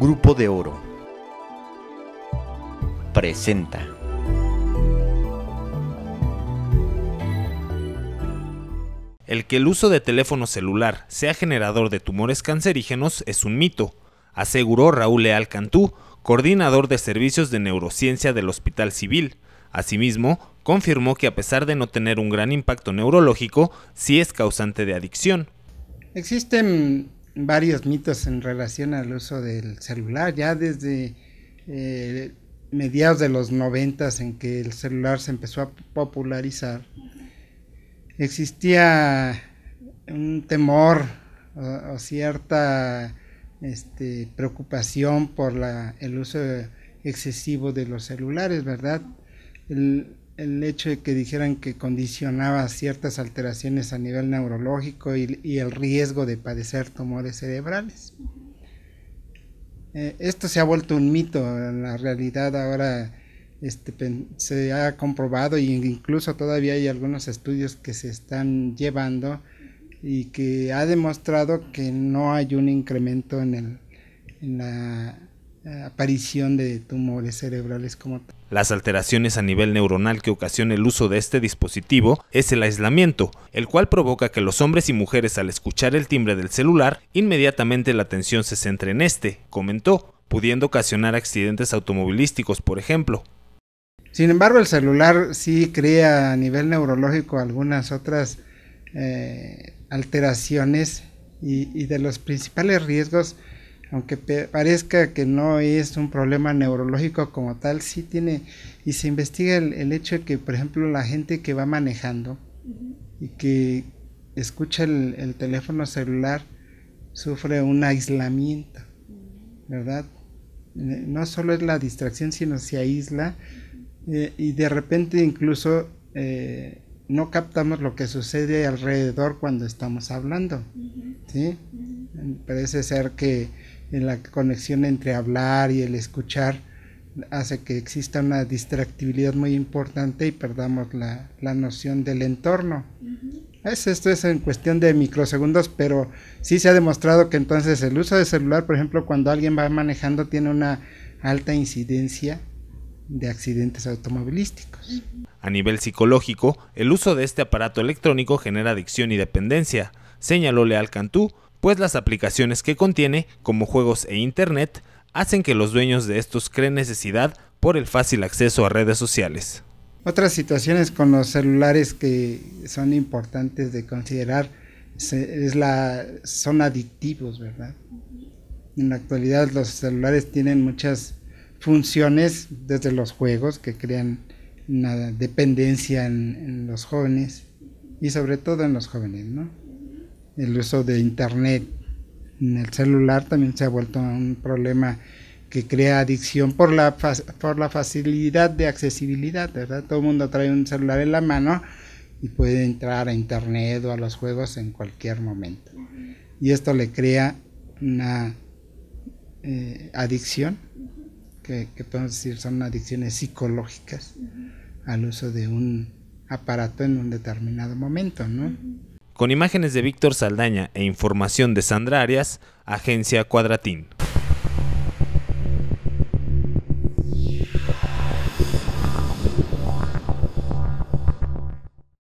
Grupo de Oro presenta. El que el uso de teléfono celular sea generador de tumores cancerígenos es un mito, aseguró Raúl Leal Cantú, coordinador de servicios de neurociencia del Hospital Civil. Asimismo, confirmó que a pesar de no tener un gran impacto neurológico, sí es causante de adicción. Existen varios mitos en relación al uso del celular, ya desde eh, mediados de los noventas en que el celular se empezó a popularizar, existía un temor o, cierta este, preocupación por el uso excesivo de los celulares, ¿verdad? el hecho de que dijeran que condicionaba ciertas alteraciones a nivel neurológico y, el riesgo de padecer tumores cerebrales. Eh, esto se ha vuelto un mito, la realidad ahora este, se ha comprobado e incluso todavía hay algunos estudios que se están llevando y que ha demostrado que no hay un incremento en, el, en la aparición de tumores cerebrales como tal. Las alteraciones a nivel neuronal que ocasiona el uso de este dispositivo es el aislamiento, el cual provoca que los hombres y mujeres al escuchar el timbre del celular, inmediatamente la atención se centre en este, comentó, pudiendo ocasionar accidentes automovilísticos, por ejemplo. Sin embargo, el celular sí crea a nivel neurológico algunas otras eh, alteraciones y de los principales riesgos aunque parezca que no es un problema neurológico como tal, sí tiene, y se investiga el, hecho de que, por ejemplo, la gente que va manejando y que escucha el, teléfono celular sufre un aislamiento, ¿verdad? Eh, no solo es la distracción, sino se aísla eh, y de repente incluso eh, no captamos lo que sucede alrededor cuando estamos hablando, ¿sí? Parece ser que en la conexión entre hablar y el escuchar hace que exista una distractibilidad muy importante y perdamos la, noción del entorno. es, esto es en cuestión de microsegundos, pero sí se ha demostrado que entonces el uso de celular, por ejemplo, cuando alguien va manejando, tiene una alta incidencia de accidentes automovilísticos. A nivel psicológico, el uso de este aparato electrónico genera adicción y dependencia, señaló Leal Cantú, pues las aplicaciones que contiene, como juegos e internet, hacen que los dueños de estos creen necesidad por el fácil acceso a redes sociales. Otras situaciones con los celulares que son importantes de considerar es la, son adictivos, ¿verdad? En la actualidad los celulares tienen muchas funciones desde los juegos que crean una dependencia en, en los jóvenes y sobre todo en los jóvenes, ¿no? el uso de Internet en el celular también se ha vuelto un problema que crea adicción por la, por la facilidad de accesibilidad, ¿verdad? Todo el mundo trae un celular en la mano y puede entrar a Internet o a los juegos en cualquier momento. Y esto le crea una eh, adicción, que, que, podemos decir son adicciones psicológicas al uso de un aparato en un determinado momento, ¿no? Con imágenes de Víctor Saldaña e información de Sandra Arias, Agencia Cuadratín.